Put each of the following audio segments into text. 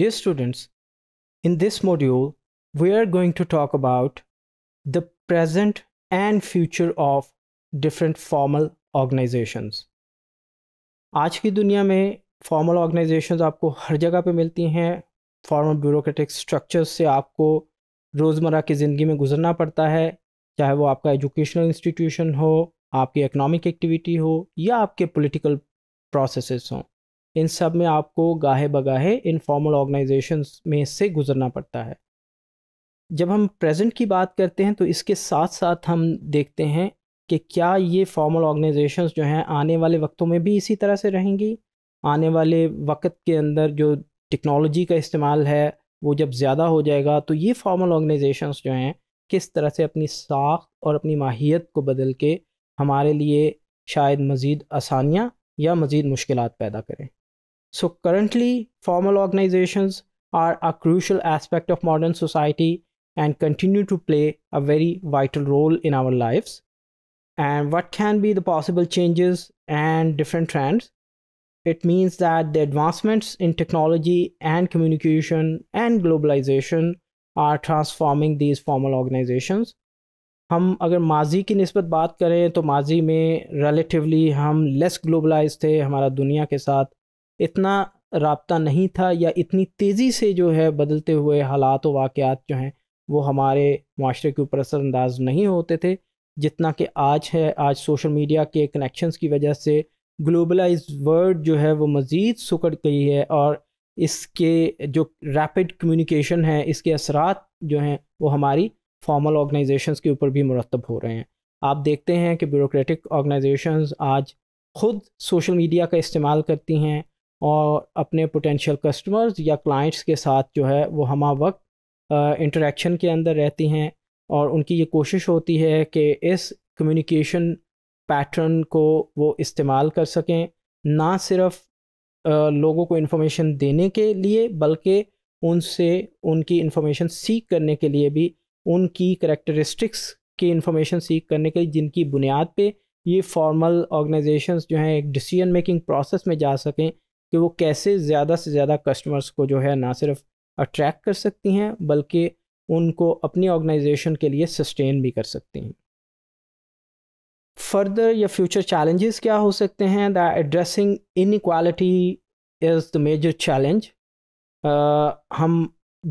Dear students, in this module, we are going to talk about the present and future of different formal organizations. आज की दुनिया में formal organizations आपको हर जगह पे मिलती हैं formal bureaucratic structures से आपको रोज़मर्रा की ज़िंदगी में गुजरना पड़ता है चाहे वो आपका educational institution हो आपकी economic activity हो या आपके political processes हों इन सब में आपको गाहे बगाहे इनफॉर्मल ऑर्गेनाइजेशन में से गुजरना पड़ता है जब हम प्रेजेंट की बात करते हैं तो इसके साथ साथ हम देखते हैं कि क्या ये फॉर्मल ऑर्गेनाइजेशन जो हैं आने वाले वक्तों में भी इसी तरह से रहेंगी आने वाले वक्त के अंदर जो टेक्नोलॉजी का इस्तेमाल है वो जब ज़्यादा हो जाएगा तो ये फॉर्मल ऑर्गेनाइजेशन जो हैं किस तरह से अपनी साख और अपनी माहियत को बदल के हमारे लिए शायद मज़ीद आसानियाँ So currently, formal organizations are a crucial aspect of modern society and continue to play a very vital role in our lives. And what can be the possible changes and different trends? It means that the advancements in technology and communication and globalization are transforming these formal organizations हम अगर माजी की नस्बत बात करें तो माजी में रिलेटिवली हम लेस ग्लोबलाइज थे हमारा दुनिया के साथ इतना रबता नहीं था या इतनी तेज़ी से जो है बदलते हुए हालात व वाक़ात जो हैं वो हमारे माशरे के ऊपर असरानंदाज नहीं होते थे जितना कि आज है आज सोशल मीडिया के कनेक्शंस की वजह से ग्लोबलाइज वर्ल्ड जो है वो मज़ीद सुकड़ गई है और इसके जो रैपिड कम्युनिकेशन है इसके असरात जो हैं वो हमारी फॉर्मल ऑर्गेनाइजेशंस के ऊपर भी मुरतब हो रहे हैं आप देखते हैं कि ब्यूरोक्रेटिक ऑर्गेनाइजेशंस आज खुद सोशल मीडिया का इस्तेमाल करती हैं और अपने पोटेंशियल कस्टमर्स या क्लाइंट्स के साथ जो है वो हमा वक्त इंटरेक्शन के अंदर रहती हैं और उनकी ये कोशिश होती है कि इस कम्युनिकेशन पैटर्न को वो इस्तेमाल कर सकें ना सिर्फ लोगों को इन्फॉर्मेशन देने के लिए बल्कि उनसे उनकी इन्फॉर्मेशन सीख करने के लिए भी उनकी करेक्टरिस्टिक्स की इंफॉर्मेशन सीख करने के लिए जिनकी बुनियाद पे ये फॉर्मल ऑर्गेनाइजेशन जो हैं एक डिसीजन मेकिंग प्रोसेस में जा सकें कि वो कैसे ज़्यादा से ज़्यादा कस्टमर्स को जो है ना सिर्फ अट्रैक्ट कर सकती हैं बल्कि उनको अपनी ऑर्गेनाइजेशन के लिए सस्टेन भी कर सकती हैं फर्दर या फ्यूचर चैलेंजेस क्या हो सकते हैं the addressing equality is the major challenge हम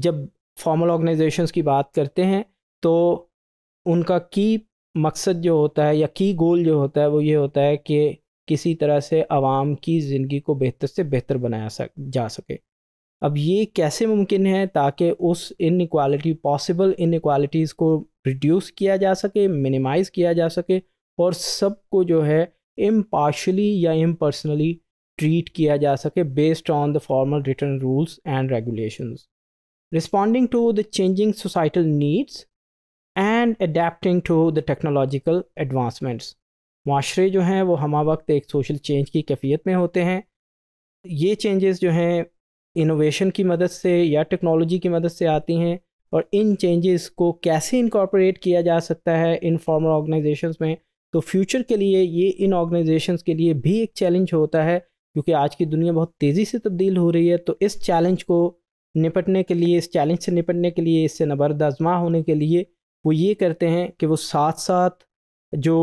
जब फॉर्मल ऑर्गेनाइजेशन की बात करते हैं तो उनका की मकसद जो होता है या की गोल जो होता है वो ये होता है कि किसी तरह से आवाम की ज़िंदगी को बेहतर से बेहतर बनाया सक जा सके अब ये कैसे मुमकिन है ताकि उस इनक्वालिटी पॉसिबल इनक्वालिटीज़ को रिड्यूस किया जा सके मिनिमाइज़ किया जा सके और सबको जो है इम्पार्शली या इम्पर्सनली ट्रीट किया जा सके based on the formal return rules and regulations responding to the changing societal needs and adapting to the technological advancements माशरे जो हैं वो हम वक्त एक सोशल चेंज की कैफियत में होते हैं ये चेंजेस जो हैं इनोवेशन की मदद से या टेक्नोलॉजी की मदद से आती हैं और इन चेंजेस को कैसे इनकॉर्पोरेट किया जा सकता है इन फॉर्मल ऑर्गेनाइजेशंस में तो फ्यूचर के लिए ये इन ऑर्गेनाइजेशंस के लिए भी एक चैलेंज होता है क्योंकि आज की दुनिया बहुत तेज़ी से तब्दील हो रही है तो इस चैलेंज को निपटने के लिए इस चैलेंज से निपटने के लिए इससे नबरदाजमा होने के लिए वो ये करते हैं कि वो साथ साथ जो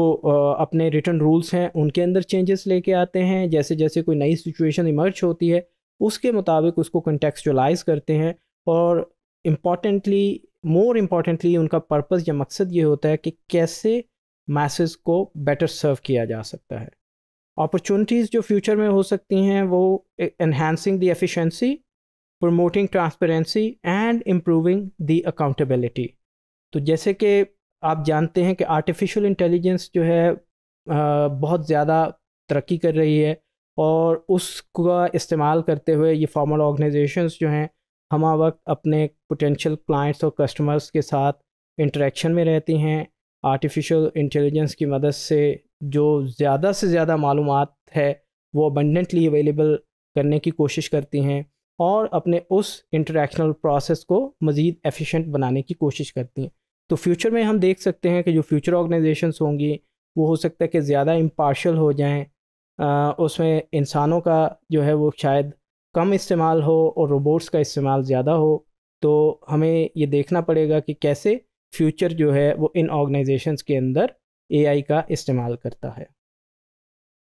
अपने रिटर्न रूल्स हैं उनके अंदर चेंजेस लेके आते हैं जैसे जैसे कोई नई सिचुएशन इमर्ज होती है उसके मुताबिक उसको कंटेक्चुलाइज करते हैं और इम्पॉर्टेंटली मोर इम्पॉर्टेंटली उनका पर्पस या मकसद ये होता है कि कैसे मैसेज को बेटर सर्व किया जा सकता है अपॉर्चुनिटीज़ जो फ्यूचर में हो सकती हैं वो enhancing the efficiency promoting transparency and improving the accountability तो जैसे कि आप जानते हैं कि आर्टिफिशियल इंटेलिजेंस जो है बहुत ज़्यादा तरक्की कर रही है और उसका इस्तेमाल करते हुए ये फॉर्मल ऑर्गेनाइजेशंस जो हैं हम वक्त अपने पोटेंशियल क्लाइंट्स और कस्टमर्स के साथ इंटरेक्शन में रहती हैं आर्टिफिशियल इंटेलिजेंस की मदद से जो ज़्यादा से ज़्यादा मालूम है वो अबंडेंटली अवेलेबल करने की कोशिश करती हैं और अपने उस इंटरेक्शनल प्रोसेस को मज़ीद एफिशिएंट बनाने की कोशिश करती हैं तो फ्यूचर में हम देख सकते हैं कि जो फ्यूचर ऑर्गेनाइजेशंस होंगी वो हो सकता है कि ज़्यादा इम्पार्शल हो जाएं उसमें इंसानों का जो है वो शायद कम इस्तेमाल हो और रोबोट्स का इस्तेमाल ज़्यादा हो तो हमें ये देखना पड़ेगा कि कैसे फ्यूचर जो है वो इन ऑर्गेनाइजेशंस के अंदर एआई का इस्तेमाल करता है